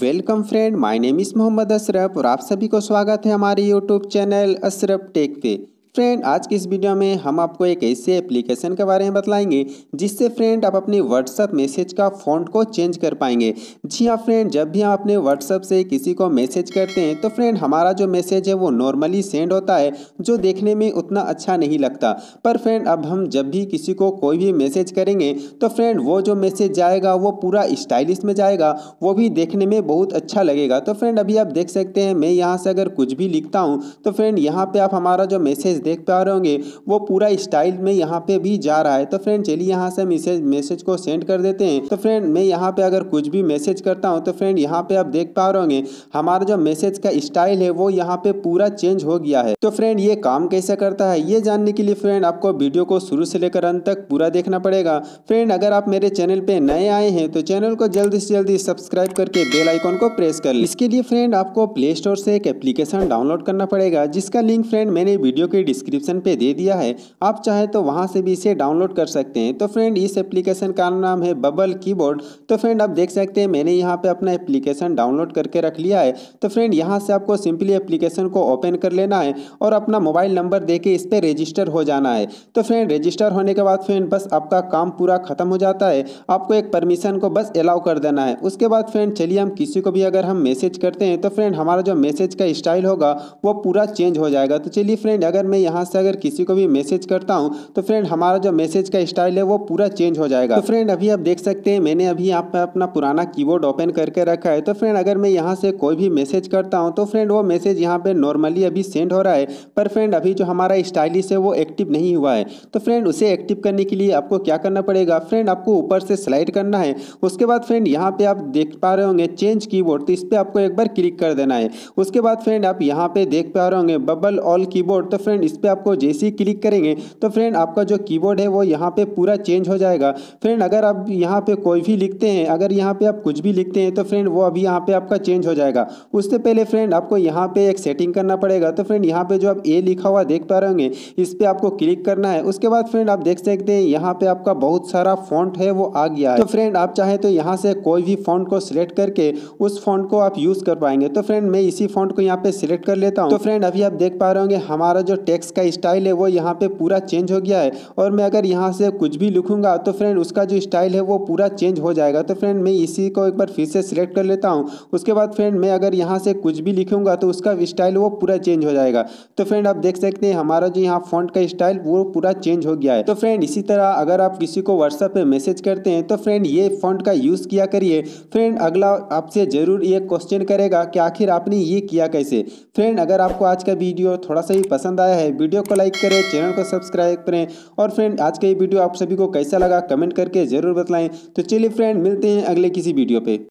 welcome friend my name इस मोहम्मद अशरफ और आप सभी को स्वागत है हमारे यूट्यूब चैनल अशरफ टेक पे फ्रेंड आज की इस वीडियो में हम आपको एक ऐसे एप्लीकेशन के बारे में बतलाएंगे जिससे फ्रेंड आप अपने व्हाट्सअप मैसेज का फ़ॉन्ट को चेंज कर पाएंगे जी हाँ फ्रेंड जब भी हम अपने व्हाट्सअप से किसी को मैसेज करते हैं तो फ्रेंड हमारा जो मैसेज है वो नॉर्मली सेंड होता है जो देखने में उतना अच्छा नहीं लगता पर फ्रेंड अब हम जब भी किसी को कोई भी मैसेज करेंगे तो फ्रेंड वो जो मैसेज जाएगा वो पूरा स्टाइलिश में जाएगा वो भी देखने में बहुत अच्छा लगेगा तो फ्रेंड अभी आप देख सकते हैं मैं यहाँ से अगर कुछ भी लिखता हूँ तो फ्रेंड यहाँ पर आप हमारा जो मैसेज देख पा रहे होंगे वो पूरा स्टाइल में यहाँ पे भी जा रहा है तो फ्रेंड चलिए यहाँ से मैसेज मैसेज को सेंड कर देते हैं तो फ्रेंड मैं यहाँ पे अगर कुछ भी मैसेज करता हूँ तो फ्रेंड यहाँ पे आप देख पा रहे होंगे हमारा जो मैसेज का स्टाइल है वो यहाँ पे पूरा चेंज हो गया है तो फ्रेंड ये काम कैसे करता है ये जानने के लिए फ्रेंड आपको वीडियो को शुरू से लेकर अंत तक पूरा देखना पड़ेगा फ्रेंड अगर आप मेरे चैनल पे नए आए हैं तो चैनल को जल्दी से जल्दी सब्सक्राइब करके बेल आइकॉन को प्रेस कर इसके लिए फ्रेंड आपको प्ले स्टोर से एक एप्लीकेशन डाउनलोड करना पड़ेगा जिसका लिंक फ्रेंड मैंने वीडियो के डिस्क्रिप्शन पे दे दिया है आप चाहे तो वहाँ से भी इसे डाउनलोड कर सकते हैं तो फ्रेंड इस एप्लीकेशन का नाम है बबल कीबोर्ड तो फ्रेंड आप देख सकते हैं मैंने यहाँ पे अपना एप्लीकेशन डाउनलोड करके रख लिया है तो फ्रेंड यहाँ से आपको सिंपली एप्लीकेशन को ओपन कर लेना है और अपना मोबाइल नंबर दे इस पर रजिस्टर हो जाना है तो फ्रेंड रजिस्टर होने के बाद फ्रेंड बस आपका काम पूरा खत्म हो जाता है आपको एक परमिशन को बस अलाउ कर देना है उसके बाद फ्रेंड चलिए हम किसी को भी अगर हम मैसेज करते हैं तो फ्रेंड हमारा जो मैसेज का स्टाइल होगा वो पूरा चेंज हो जाएगा तो चलिए फ्रेंड अगर मैं यहाँ से अगर किसी को भी मैसेज करता हूँ तो फ्रेंड हमारा जो मैसेज का स्टाइल है वो पूरा चेंज हो जाएगा तो फ्रेंड अभी आप देख सकते हैं मैंने अभी आप अपना पुराना कीबोर्ड ओपन करके रखा है तो फ्रेंड अगर मैं यहाँ से कोई भी मैसेज करता हूँ तो फ्रेंड वो मैसेज यहाँ पे नॉर्मली अभी सेंड हो रहा है पर फ्रेंड अभी जो हमारा स्टाइलिश है वो एक्टिव नहीं हुआ है तो फ्रेंड उसे एक्टिव करने के लिए आपको क्या करना पड़ेगा फ्रेंड आपको ऊपर से स्लाइड करना है उसके बाद फ्रेंड यहाँ पे आप देख पा रहे होंगे चेंज की तो इस पर आपको एक बार क्लिक कर देना है उसके बाद फ्रेंड आप यहाँ पे देख पा रहे होंगे बबल ऑल की तो फ्रेंड इस पर आपको जैसे ही क्लिक करेंगे तो फ्रेंड आपका जो कीबोर्ड है वो यहाँ पे पूरा चेंज हो जाएगा फ्रेंड अगर आप यहाँ पे कोई भी लिखते हैं अगर यहाँ पे आप कुछ भी लिखते हैं तो फ्रेंड वो अभी यहाँ पे आपका चेंज हो जाएगा उससे पहले फ्रेंड आपको यहाँ पे एक सेटिंग करना पड़ेगा तो फ्रेंड यहाँ पे जो आप ए लिखा हुआ देख पा रहे होंगे इस पर आपको क्लिक करना है उसके बाद फ्रेंड आप देख सकते हैं यहाँ पे आपका बहुत सारा फॉन्ट है वो आ गया है तो फ्रेंड आप चाहे तो यहाँ से कोई भी फॉन्ट को सिलेक्ट करके उस फॉन्ट को आप यूज़ कर पाएंगे तो फ्रेंड मैं इसी फॉन्ट को यहाँ पे सिलेक्ट कर लेता हूँ तो फ्रेंड अभी आप देख पा रहे होंगे हमारा जो टेक्स टेक्स का स्टाइल है वो यहाँ पे पूरा चेंज हो गया है और मैं अगर यहाँ से कुछ भी लिखूंगा तो फ्रेंड उसका जो स्टाइल है वो पूरा चेंज हो जाएगा तो फ्रेंड मैं इसी को एक बार फिर से सिलेक्ट कर लेता हूँ उसके बाद फ्रेंड मैं अगर यहाँ से कुछ भी लिखूंगा तो उसका स्टाइल वो पूरा चेंज हो जाएगा तो फ्रेंड आप देख सकते हैं हमारा जो यहाँ फोन का स्टाइल वो पूरा चेंज हो गया है तो फ्रेंड इसी तरह अगर आप किसी को व्हाट्सएप पर मैसेज करते हैं तो फ्रेंड ये फोन का यूज़ किया करिए फ्रेंड अगला आपसे ज़रूर ये क्वेश्चन करेगा कि आखिर आपने ये किया कैसे फ्रेंड अगर आपको आज का वीडियो थोड़ा सा ही पसंद आया है है वीडियो को लाइक करें चैनल को सब्सक्राइब करें और फ्रेंड आज का ये वीडियो आप सभी को कैसा लगा कमेंट करके ज़रूर बताएं तो चलिए फ्रेंड मिलते हैं अगले किसी वीडियो पर